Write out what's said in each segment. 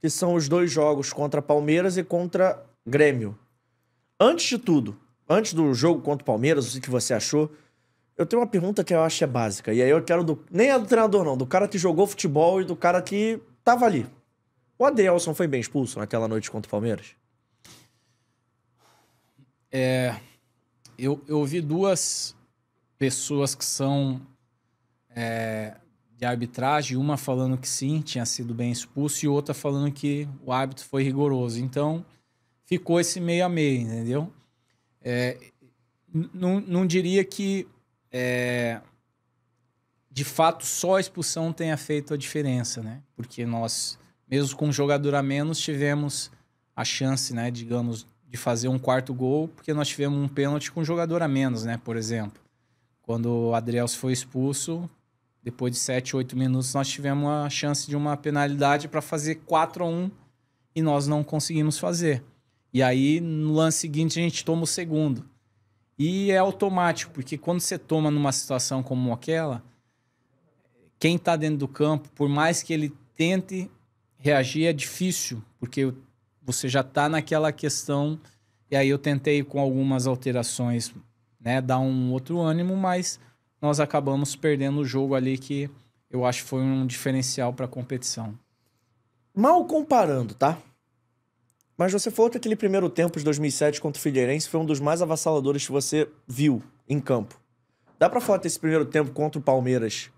que são os dois jogos contra Palmeiras e contra Grêmio. Antes de tudo, antes do jogo contra o Palmeiras, o que você achou? Eu tenho uma pergunta que eu acho que é básica. E aí eu quero do. Nem é do treinador, não, do cara que jogou futebol e do cara que tava ali. O Adelson foi bem expulso naquela noite contra o Palmeiras? É. Eu, eu vi duas pessoas que são é, de arbitragem, uma falando que sim, tinha sido bem expulso, e outra falando que o árbitro foi rigoroso. Então, ficou esse meio a meio, entendeu? É, não, não diria que, é, de fato, só a expulsão tenha feito a diferença, né? Porque nós, mesmo com um jogador a menos, tivemos a chance, né, digamos, de fazer um quarto gol, porque nós tivemos um pênalti com um jogador a menos, né, por exemplo. Quando o Adriel foi expulso, depois de 7, 8 minutos, nós tivemos a chance de uma penalidade para fazer 4 a 1 e nós não conseguimos fazer. E aí, no lance seguinte, a gente toma o segundo. E é automático, porque quando você toma numa situação como aquela, quem está dentro do campo, por mais que ele tente reagir, é difícil, porque você já está naquela questão. E aí eu tentei com algumas alterações, né, dar um outro ânimo, mas nós acabamos perdendo o jogo ali que eu acho que foi um diferencial para a competição. Mal comparando, tá? Mas você falou que aquele primeiro tempo de 2007 contra o Figueirense foi um dos mais avassaladores que você viu em campo. Dá para falar que esse primeiro tempo contra o Palmeiras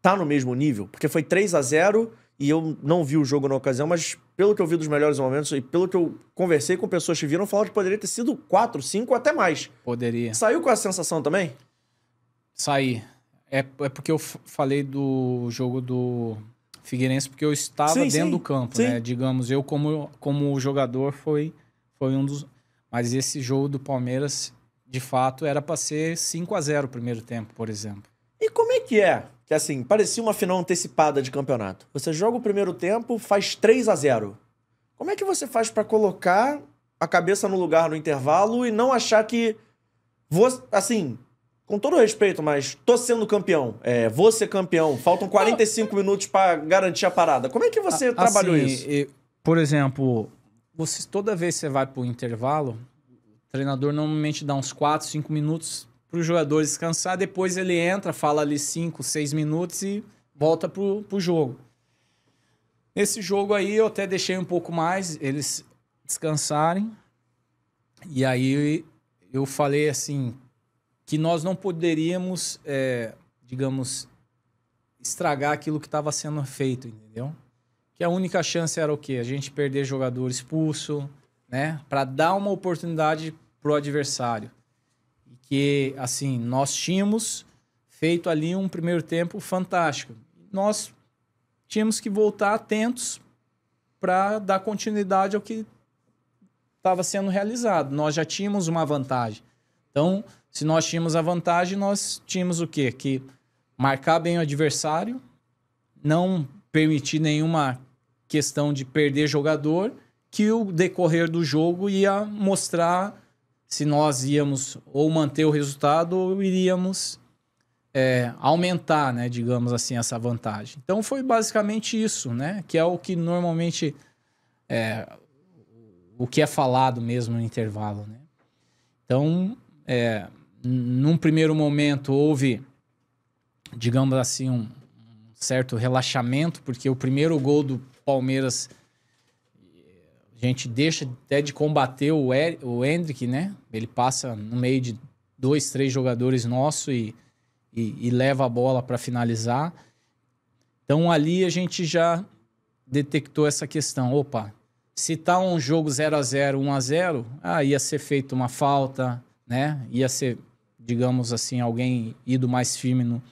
tá no mesmo nível? Porque foi 3 a 0 e eu não vi o jogo na ocasião, mas pelo que eu vi dos melhores momentos e pelo que eu conversei com pessoas que viram, falaram que poderia ter sido 4, 5 até mais. Poderia. Saiu com a sensação também? saí. É, é porque eu falei do jogo do Figueirense, porque eu estava sim, dentro sim, do campo, né? sim. né? Digamos, eu como, como jogador foi, foi um dos... Mas esse jogo do Palmeiras, de fato, era para ser 5 a 0 o primeiro tempo, por exemplo. E como é que é? Que assim, parecia uma final antecipada de campeonato. Você joga o primeiro tempo, faz 3 a 0 Como é que você faz para colocar a cabeça no lugar no intervalo e não achar que. vou assim, com todo respeito, mas tô sendo campeão. É, vou ser campeão. Faltam 45 minutos para garantir a parada. Como é que você trabalhou assim, isso? E, por exemplo, você, toda vez que você vai pro intervalo, o treinador normalmente dá uns 4, 5 minutos pro jogador descansar. Depois ele entra, fala ali 5, 6 minutos e volta pro, pro jogo. Nesse jogo aí eu até deixei um pouco mais eles descansarem. E aí eu falei assim, que nós não poderíamos, é, digamos, estragar aquilo que estava sendo feito, entendeu? Que a única chance era o quê? A gente perder jogador expulso, né? Para dar uma oportunidade pro adversário. E que, assim, nós tínhamos feito ali um primeiro tempo fantástico. Nós tínhamos que voltar atentos para dar continuidade ao que estava sendo realizado. Nós já tínhamos uma vantagem. Então, se nós tínhamos a vantagem, nós tínhamos o quê? Que marcar bem o adversário, não permitir nenhuma questão de perder jogador, que o decorrer do jogo ia mostrar se nós íamos ou manter o resultado ou iríamos é, aumentar, né, digamos assim, essa vantagem. Então foi basicamente isso, né, que é o que normalmente é, o que é falado mesmo no intervalo, né. Então é, num primeiro momento houve, digamos assim, um certo relaxamento, porque o primeiro gol do Palmeiras a gente deixa até de combater o, er, o Hendrick, né? Ele passa no meio de dois, três jogadores nossos e, e, e leva a bola para finalizar. Então ali a gente já detectou essa questão. Opa, se tá um jogo 0 a 0 1 a 0 ah, ia ser feita uma falta, né? Ia ser, digamos assim, alguém ido mais firme. No...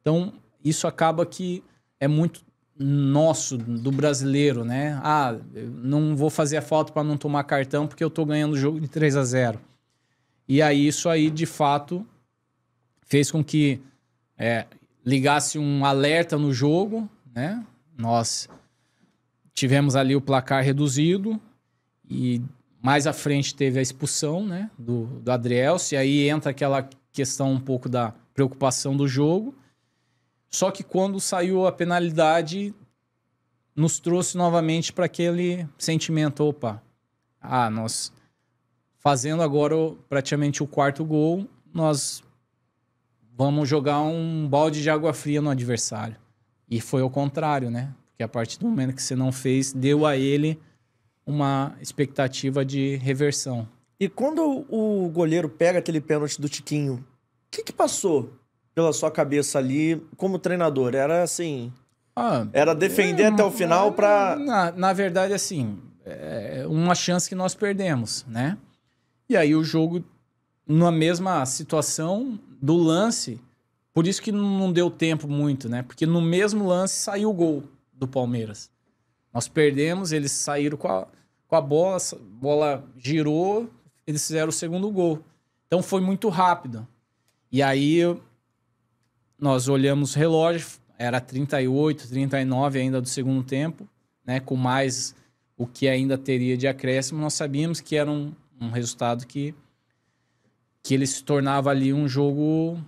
Então, isso acaba que é muito nosso, do brasileiro, né? Ah, não vou fazer a foto para não tomar cartão porque eu tô ganhando o jogo de 3 a 0 E aí, isso aí, de fato, fez com que é, ligasse um alerta no jogo, né? Nós tivemos ali o placar reduzido e mais à frente teve a expulsão né, do, do se e aí entra aquela questão um pouco da preocupação do jogo. Só que quando saiu a penalidade, nos trouxe novamente para aquele sentimento: opa, ah, nós fazendo agora praticamente o quarto gol, nós vamos jogar um balde de água fria no adversário. E foi o contrário, né? Porque a partir do momento que você não fez, deu a ele uma expectativa de reversão. E quando o goleiro pega aquele pênalti do Tiquinho, o que, que passou pela sua cabeça ali como treinador? Era assim. Ah, era defender é, até o final é, para. Na, na verdade, assim, é uma chance que nós perdemos, né? E aí o jogo, na mesma situação do lance, por isso que não deu tempo muito, né? Porque no mesmo lance saiu o gol do Palmeiras. Nós perdemos, eles saíram com a, com a bola, a bola girou, eles fizeram o segundo gol. Então foi muito rápido. E aí nós olhamos o relógio, era 38, 39 ainda do segundo tempo, né, com mais o que ainda teria de acréscimo, nós sabíamos que era um, um resultado que que ele se tornava ali um jogo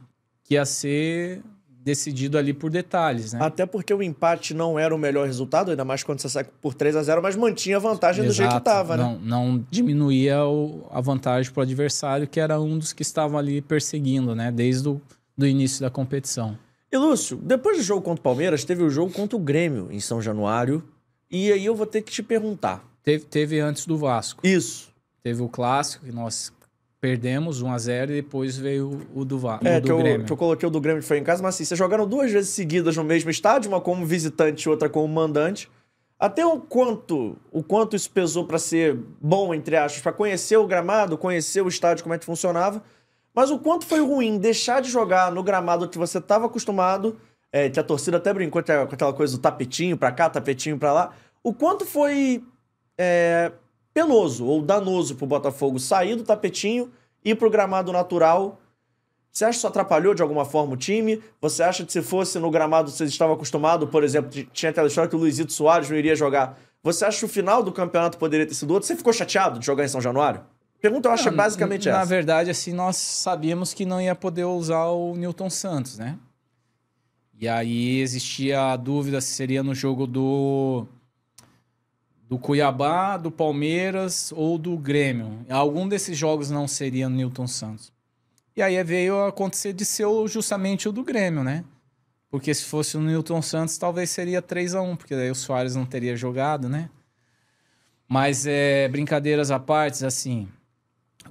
que ia ser decidido ali por detalhes, né? Até porque o empate não era o melhor resultado, ainda mais quando você sai por 3 a 0 mas mantinha a vantagem Exato. do jeito que estava, né? Não, não diminuía o, a vantagem para o adversário, que era um dos que estavam ali perseguindo, né? Desde o do início da competição. E Lúcio, depois do jogo contra o Palmeiras, teve o jogo contra o Grêmio em São Januário. E aí eu vou ter que te perguntar. Teve, teve antes do Vasco. Isso. Teve o clássico, que nós Perdemos 1 a 0 e depois veio o do, Va é, o do que Grêmio. Eu, que eu coloquei o do Grêmio que foi em casa, mas assim, vocês jogaram duas vezes seguidas no mesmo estádio, uma como visitante e outra como mandante. Até o quanto, o quanto isso pesou para ser bom, entre aspas, para conhecer o gramado, conhecer o estádio, como é que funcionava. Mas o quanto foi ruim deixar de jogar no gramado que você estava acostumado, é, que a torcida até brincou com é aquela coisa do tapetinho para cá, tapetinho para lá. O quanto foi é, penoso ou danoso para o Botafogo sair do tapetinho, ir para o gramado natural. Você acha que isso atrapalhou de alguma forma o time? Você acha que se fosse no gramado vocês estavam acostumados, por exemplo, tinha aquela história que o Luizito Soares não iria jogar. Você acha que o final do campeonato poderia ter sido outro? Você ficou chateado de jogar em São Januário? Pergunta eu acho é não, basicamente na, essa. Na verdade, assim, nós sabíamos que não ia poder usar o Newton Santos, né? E aí existia a dúvida se seria no jogo do do Cuiabá, do Palmeiras ou do Grêmio. Algum desses jogos não seria o Newton Santos. E aí veio a acontecer de ser justamente o do Grêmio, né? Porque se fosse o Newton Santos, talvez seria 3 a 1 porque daí o Soares não teria jogado, né? Mas é, brincadeiras à parte, assim,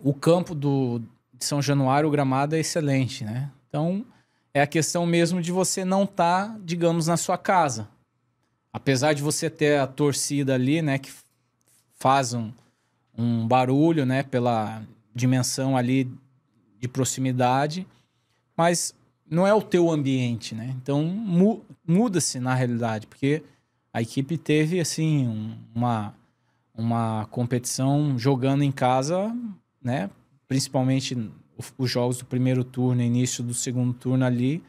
o campo do de São Januário, o gramado é excelente, né? Então, é a questão mesmo de você não estar, tá, digamos, na sua casa apesar de você ter a torcida ali, né, que faz um, um barulho, né, pela dimensão ali de proximidade, mas não é o teu ambiente, né? Então mu muda-se na realidade, porque a equipe teve assim um, uma uma competição jogando em casa, né? Principalmente os jogos do primeiro turno, início do segundo turno ali,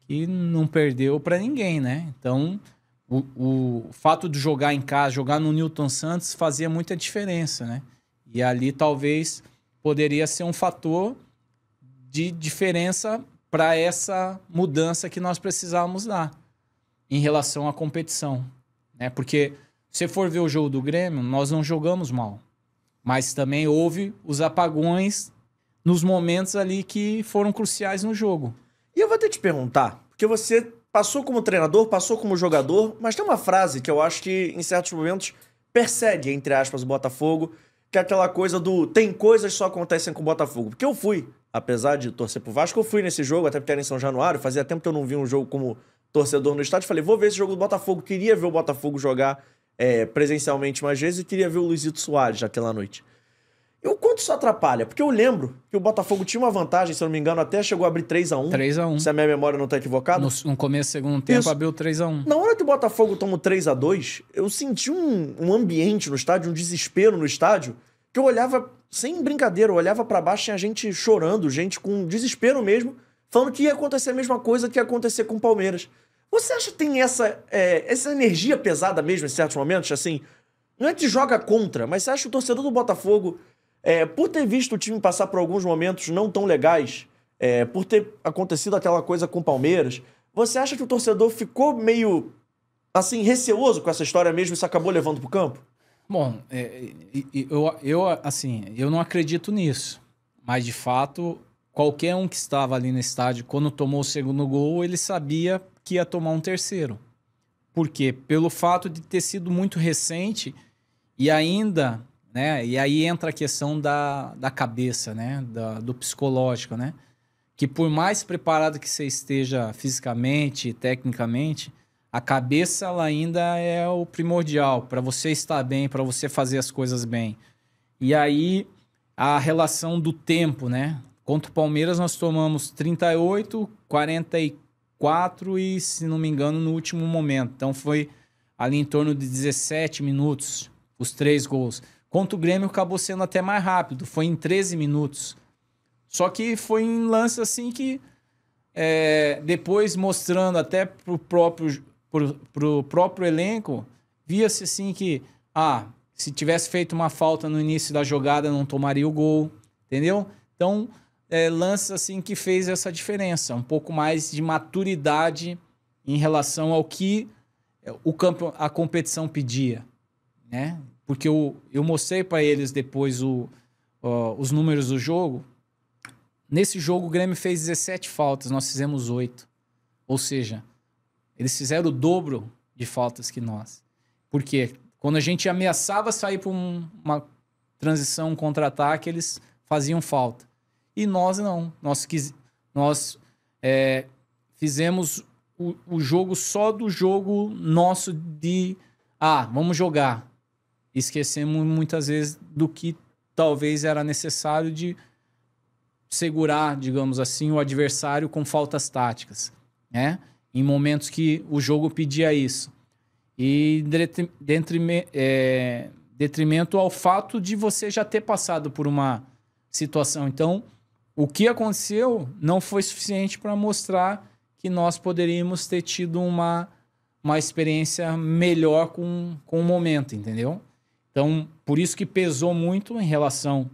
que não perdeu para ninguém, né? Então o, o fato de jogar em casa, jogar no Newton Santos, fazia muita diferença, né? E ali talvez poderia ser um fator de diferença para essa mudança que nós precisávamos dar em relação à competição. Né? Porque se for ver o jogo do Grêmio, nós não jogamos mal. Mas também houve os apagões nos momentos ali que foram cruciais no jogo. E eu vou até te perguntar, porque você Passou como treinador, passou como jogador, mas tem uma frase que eu acho que, em certos momentos, persegue, entre aspas, o Botafogo, que é aquela coisa do tem coisas só acontecem com o Botafogo. Porque eu fui, apesar de torcer pro Vasco, eu fui nesse jogo, até porque era em São Januário, fazia tempo que eu não vi um jogo como torcedor no estádio, falei, vou ver esse jogo do Botafogo, queria ver o Botafogo jogar é, presencialmente mais vezes e queria ver o Luizito Soares naquela noite. O quanto isso atrapalha? Porque eu lembro que o Botafogo tinha uma vantagem, se eu não me engano, até chegou a abrir 3 a 1 3 a 1 Se a minha memória não está equivocada. No, no, começo do segundo tempo isso. abriu 3 a 1 Na hora que o Botafogo tomou 3 a 2 eu senti um, um ambiente no estádio, um desespero no estádio, que eu olhava, sem brincadeira, eu olhava para baixo, tinha gente chorando, gente com desespero mesmo, falando que ia acontecer a mesma coisa que ia acontecer com o Palmeiras. Você acha que tem essa, é, essa energia pesada mesmo em certos momentos? Assim, não é que joga contra, mas você acha que o torcedor do Botafogo é, por ter visto o time passar por alguns momentos não tão legais, é, por ter acontecido aquela coisa com o Palmeiras, você acha que o torcedor ficou meio assim receoso com essa história mesmo e se acabou levando para o campo? Bom, é, eu, eu assim, eu não acredito nisso, mas de fato qualquer um que estava ali no estádio quando tomou o segundo gol ele sabia que ia tomar um terceiro. Por quê? Pelo fato de ter sido muito recente e ainda né? E aí entra a questão da, da cabeça, né? Da, do psicológico, né? Que por mais preparado que você esteja fisicamente, tecnicamente, a cabeça ela ainda é o primordial para você estar bem, para você fazer as coisas bem. E aí a relação do tempo, né? Contra o Palmeiras nós tomamos 38, 44 e, se não me engano, no último momento. Então foi ali em torno de 17 minutos os três gols. Contra o Grêmio acabou sendo até mais rápido, foi em 13 minutos. Só que foi em lance assim que é, depois mostrando até pro próprio, pro, pro próprio elenco, via-se assim que, ah, se tivesse feito uma falta no início da jogada, não tomaria o gol, entendeu? Então, é, lances assim que fez essa diferença, um pouco mais de maturidade em relação ao que o campo, a competição pedia, né? porque eu, eu mostrei para eles depois o, uh, os números do jogo. Nesse jogo, o Grêmio fez 17 faltas, nós fizemos 8. Ou seja, eles fizeram o dobro de faltas que nós. Porque quando a gente ameaçava sair para um, uma transição, um contra-ataque, eles faziam falta. E nós não. Nós, quis, nós é, fizemos o, o jogo só do jogo nosso de. Ah, vamos jogar esquecemos muitas vezes do que talvez era necessário de segurar, digamos assim, o adversário com faltas táticas, né? Em momentos que o jogo pedia isso. E detrime, é, eh, detrimento ao fato de você já ter passado por uma situação. Então, o que aconteceu não foi suficiente para mostrar que nós poderíamos ter tido uma, uma experiência melhor com, com o momento, entendeu? Então, por isso que pesou muito em relação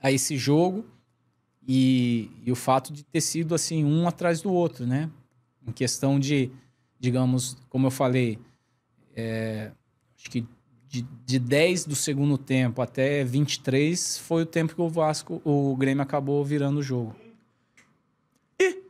a esse jogo e, e o fato de ter sido assim um atrás do outro, né? Em questão de, digamos, como eu falei, é, acho que de, de 10 do segundo tempo até 23 foi o tempo que o Vasco, o Grêmio acabou virando o jogo.